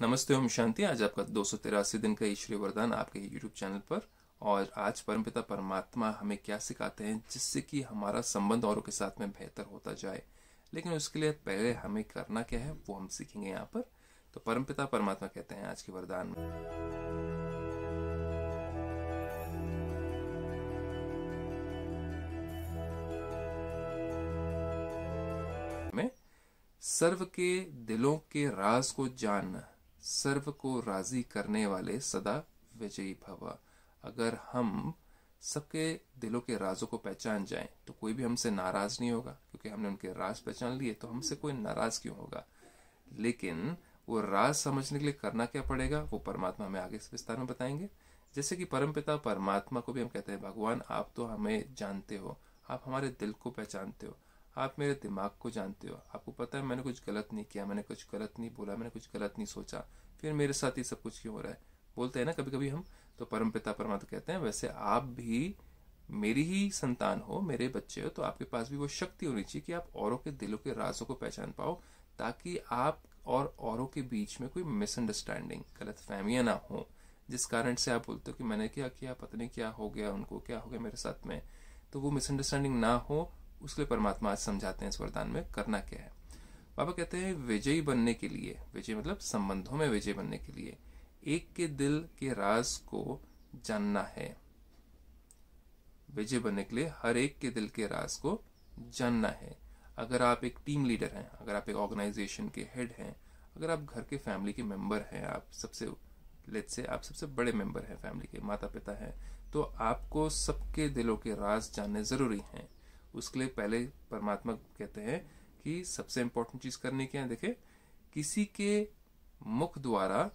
नमस्ते ओम शांति आज आपका दो दिन का ईश्वरीय वरदान आपके यूट्यूब चैनल पर और आज परमपिता परमात्मा हमें क्या सिखाते हैं जिससे कि हमारा संबंध औरों के साथ में बेहतर होता जाए लेकिन उसके लिए पहले हमें करना क्या है वो हम सीखेंगे यहाँ पर तो परमपिता परमात्मा कहते हैं आज के वरदान में सर्व के दिलों के राज को जानना सर्व को राजी करने वाले सदा विजयी भव अगर हम सबके दिलों के राजों को पहचान जाएं तो कोई भी हमसे नाराज नहीं होगा क्योंकि हमने उनके राज पहचान लिए तो हमसे कोई नाराज क्यों होगा लेकिन वो राज समझने के लिए करना क्या पड़ेगा वो परमात्मा हमें आगे इस विस्तार में बताएंगे जैसे कि परमपिता परमात्मा को भी हम कहते हैं भगवान आप तो हमें जानते हो आप हमारे दिल को पहचानते हो आप मेरे दिमाग को जानते हो आपको पता है मैंने कुछ गलत नहीं किया मैंने कुछ गलत नहीं बोला मैंने कुछ गलत नहीं सोचा फिर मेरे साथ ही सब कुछ क्यों हो रहा है बोलते हैं ना कभी कभी हम तो परम पिता परमात्मा कहते हैं वैसे आप भी मेरी ही संतान हो मेरे बच्चे हो तो आपके पास भी वो शक्ति होनी चाहिए कि आप औरों के दिलों के राजों को पहचान पाओ ताकि आप और औरों के बीच में कोई मिसअंडरस्टैंडिंग गलत फहमियाँ ना हो जिस कारण से आप बोलते हो कि मैंने क्या किया पता नहीं क्या हो गया उनको क्या हो गया मेरे साथ में तो वो मिसअंडरस्टैंडिंग ना हो उसके परमात्मा आज समझाते हैं इस वरदान में करना क्या है बाबा कहते हैं विजयी बनने के लिए विजय मतलब संबंधों में विजय बनने के लिए एक के दिल के राज को जानना है विजय बनने के लिए हर एक के दिल के राज को जानना है अगर आप एक टीम लीडर हैं अगर आप एक ऑर्गेनाइजेशन के हेड हैं अगर आप घर के फैमिली के मेंबर हैं आप सबसे लेट से आप सबसे बड़े मेंबर हैं फैमिली के माता पिता हैं तो आपको सबके दिलों के राज जानने ज़रूरी हैं उसके लिए पहले परमात्मा कहते हैं कि सबसे इंपॉर्टेंट चीज करने की है देखे किसी के मुख द्वारा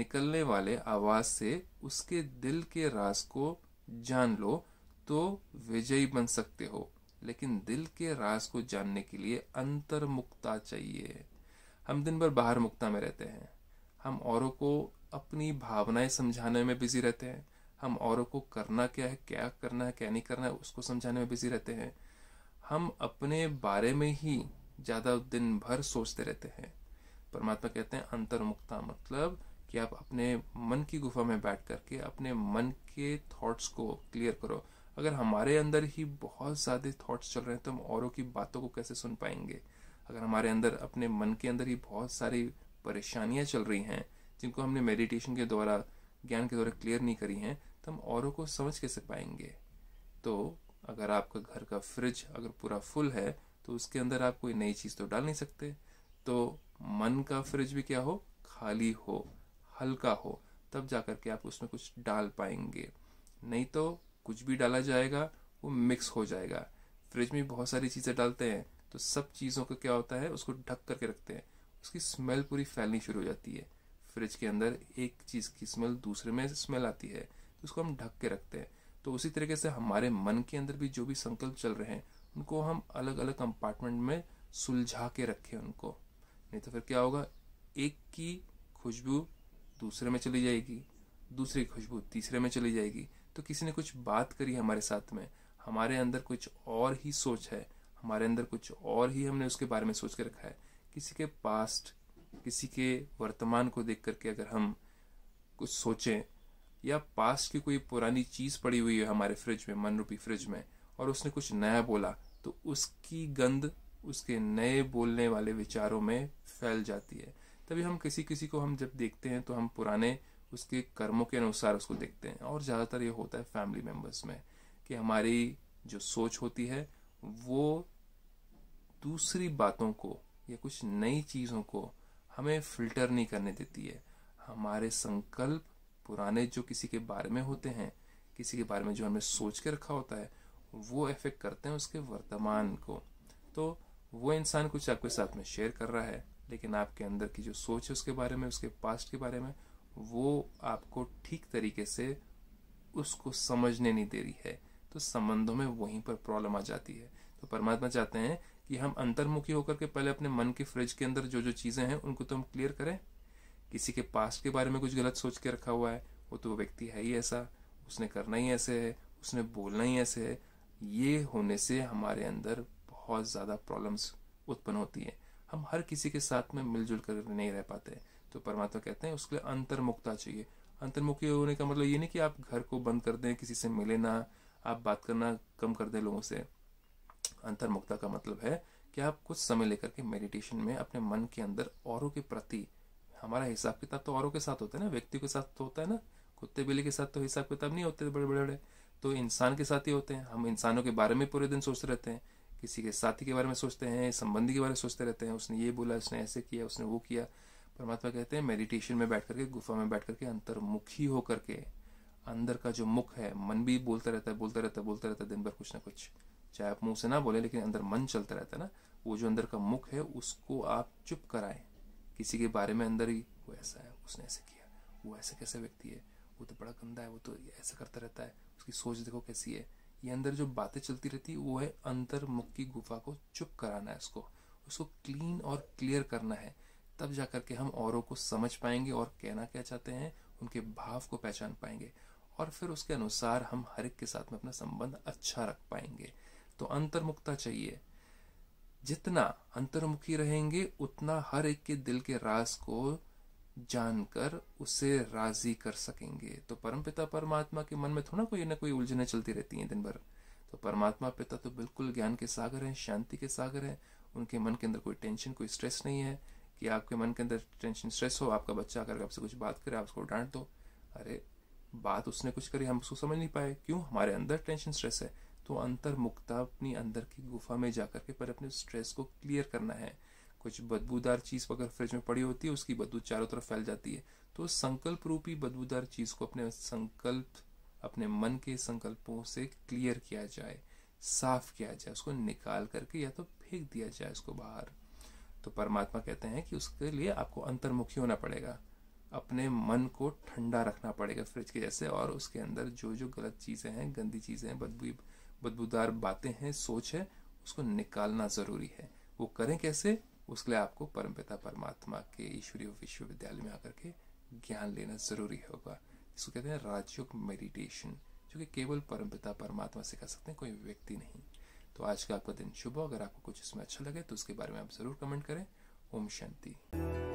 निकलने वाले आवाज से उसके दिल के राज को जान लो तो विजयी बन सकते हो लेकिन दिल के राज को जानने के लिए अंतर्मुक्ता चाहिए हम दिन भर बाहर मुक्ता में रहते हैं हम औरों को अपनी भावनाएं समझाने में बिजी रहते हैं हम औरों को करना क्या है क्या करना है क्या नहीं करना है उसको समझाने में बिजी रहते हैं हम अपने बारे में ही ज़्यादा दिन भर सोचते रहते हैं परमात्मा कहते हैं अंतर्मुक्ता मतलब कि आप अपने मन की गुफा में बैठ करके अपने मन के थॉट्स को क्लियर करो अगर हमारे अंदर ही बहुत ज़्यादा थॉट्स चल रहे हैं तो हम औरों की बातों को कैसे सुन पाएंगे अगर हमारे अंदर अपने मन के अंदर ही बहुत सारी परेशानियाँ चल रही हैं जिनको हमने मेडिटेशन के द्वारा ज्ञान के द्वारा क्लियर नहीं करी हैं तो हम औरों को समझ कैसे पाएंगे तो अगर आपका घर का फ्रिज अगर पूरा फुल है तो उसके अंदर आप कोई नई चीज़ तो डाल नहीं सकते तो मन का फ्रिज भी क्या हो खाली हो हल्का हो तब जा कर के आप उसमें कुछ डाल पाएंगे नहीं तो कुछ भी डाला जाएगा वो मिक्स हो जाएगा फ्रिज में बहुत सारी चीज़ें डालते हैं तो सब चीज़ों का क्या होता है उसको ढक करके रखते हैं उसकी स्मेल पूरी फैलनी शुरू हो जाती है फ्रिज के अंदर एक चीज़ की स्मेल दूसरे में स्मेल आती है उसको हम ढक के रखते हैं तो उसी तरीके से हमारे मन के अंदर भी जो भी संकल्प चल रहे हैं उनको हम अलग अलग कंपार्टमेंट में सुलझा के रखें उनको नहीं तो फिर क्या होगा एक की खुशबू दूसरे में चली जाएगी दूसरी खुशबू तीसरे में चली जाएगी तो किसी ने कुछ बात करी हमारे साथ में हमारे अंदर कुछ और ही सोच है हमारे अंदर कुछ और ही हमने उसके बारे में सोच के रखा है किसी के पास्ट किसी के वर्तमान को देख करके अगर हम कुछ सोचें या पास की कोई पुरानी चीज़ पड़ी हुई है हमारे फ्रिज में मन रूपी फ्रिज में और उसने कुछ नया बोला तो उसकी गंध उसके नए बोलने वाले विचारों में फैल जाती है तभी हम किसी किसी को हम जब देखते हैं तो हम पुराने उसके कर्मों के अनुसार उसको देखते हैं और ज़्यादातर ये होता है फैमिली मेम्बर्स में कि हमारी जो सोच होती है वो दूसरी बातों को या कुछ नई चीज़ों को हमें फिल्टर नहीं करने देती है हमारे संकल्प पुराने जो किसी के बारे में होते हैं किसी के बारे में जो हमने सोच के रखा होता है वो इफेक्ट करते हैं उसके वर्तमान को तो वो इंसान कुछ आपके साथ में शेयर कर रहा है लेकिन आपके अंदर की जो सोच है उसके बारे में उसके पास्ट के बारे में वो आपको ठीक तरीके से उसको समझने नहीं दे रही है तो संबंधों में वहीं पर प्रॉब्लम आ जाती है तो परमात्मा चाहते हैं कि हम अंतर्मुखी होकर के पहले अपने मन के फ्रिज के अंदर जो जो चीज़ें हैं उनको तो हम क्लियर करें किसी के पास के बारे में कुछ गलत सोच के रखा हुआ है वो तो वो व्यक्ति है ही ऐसा उसने करना ही ऐसे है उसने बोलना ही ऐसे है ये होने से हमारे अंदर बहुत ज़्यादा प्रॉब्लम्स उत्पन्न होती है हम हर किसी के साथ में मिलजुल कर नहीं रह पाते तो परमात्मा कहते हैं उसके लिए अंतर्मुखता चाहिए अंतर्मुखी होने का मतलब ये नहीं कि आप घर को बंद कर दें किसी से मिले ना आप बात करना कम कर दें लोगों से अंतर्मुखता का मतलब है कि आप कुछ समय लेकर के मेडिटेशन में अपने मन के अंदर औरों के प्रति हमारा हिसाब किताब तो औरों के साथ होता है ना व्यक्ति के साथ तो होता है ना कुत्ते बिल्ली के साथ तो हिसाब किताब नहीं होते बड़े बड़े बड़े तो इंसान के साथ ही होते हैं हम इंसानों के बारे में पूरे दिन सोचते रहते हैं किसी के साथी के बारे में सोचते हैं संबंधी के बारे में सोचते रहते हैं उसने ये बोला उसने ऐसे किया उसने वो किया परमात्मा कहते हैं मेडिटेशन में बैठ करके गुफा में बैठ करके अंतर्मुखी होकर के अंदर का जो मुख है मन भी बोलता रहता है बोलता रहता है बोलता रहता है दिन भर कुछ ना कुछ चाहे आप मुंह से ना बोले लेकिन अंदर मन चलता रहता है ना वो जो अंदर का मुख है उसको आप चुप कराएं किसी के बारे में अंदर ही वो ऐसा है उसने ऐसे किया वो ऐसा कैसा व्यक्ति है वो तो बड़ा गंदा है वो तो ऐसा करता रहता है उसकी सोच देखो कैसी है ये अंदर जो बातें चलती रहती है वो है अंतर्मुख की गुफा को चुप कराना है उसको उसको क्लीन और क्लियर करना है तब जा करके हम औरों को समझ पाएंगे और कहना क्या चाहते हैं उनके भाव को पहचान पाएंगे और फिर उसके अनुसार हम हर एक के साथ में अपना संबंध अच्छा रख पाएंगे तो अंतर्मुखता चाहिए जितना अंतर्मुखी रहेंगे उतना हर एक के दिल के राज को जानकर उसे राजी कर सकेंगे तो परमपिता परमात्मा के मन में थोड़ा कोई ना कोई उलझने चलती रहती हैं दिन भर तो परमात्मा पिता तो बिल्कुल ज्ञान के सागर हैं शांति के सागर हैं उनके मन के अंदर कोई टेंशन कोई स्ट्रेस नहीं है कि आपके मन के अंदर टेंशन स्ट्रेस हो आपका बच्चा अगर आपसे कुछ बात करे आप उसको डांट दो अरे बात उसने कुछ करी हम उसको समझ नहीं पाए क्यों हमारे अंदर टेंशन स्ट्रेस है तो अंतर्मुक्ता अपनी अंदर की गुफा में जा कर के पर अपने स्ट्रेस को क्लियर करना है कुछ बदबूदार चीज़ अगर फ्रिज में पड़ी होती है उसकी बदबू चारों तरफ फैल जाती है तो संकल्प रूपी बदबूदार चीज़ को अपने संकल्प अपने मन के संकल्पों से क्लियर किया जाए साफ किया जाए उसको निकाल करके या तो फेंक दिया जाए उसको बाहर तो परमात्मा कहते हैं कि उसके लिए आपको अंतर्मुखी होना पड़ेगा अपने मन को ठंडा रखना पड़ेगा फ्रिज के जैसे और उसके अंदर जो जो गलत चीज़ें हैं गंदी चीज़ें हैं बदबू बदबूदार बातें हैं सोच है उसको निकालना ज़रूरी है वो करें कैसे उसके लिए आपको परमपिता परमात्मा के ईश्वरीय विश्वविद्यालय में आकर के ज्ञान लेना ज़रूरी होगा इसको कहते हैं राजयोग मेडिटेशन जो कि केवल परमपिता परमात्मा सिखा सकते हैं कोई व्यक्ति नहीं तो आज का आपका दिन शुभ हो अगर आपको कुछ इसमें अच्छा लगे तो उसके बारे में आप ज़रूर कमेंट करें ओम शांति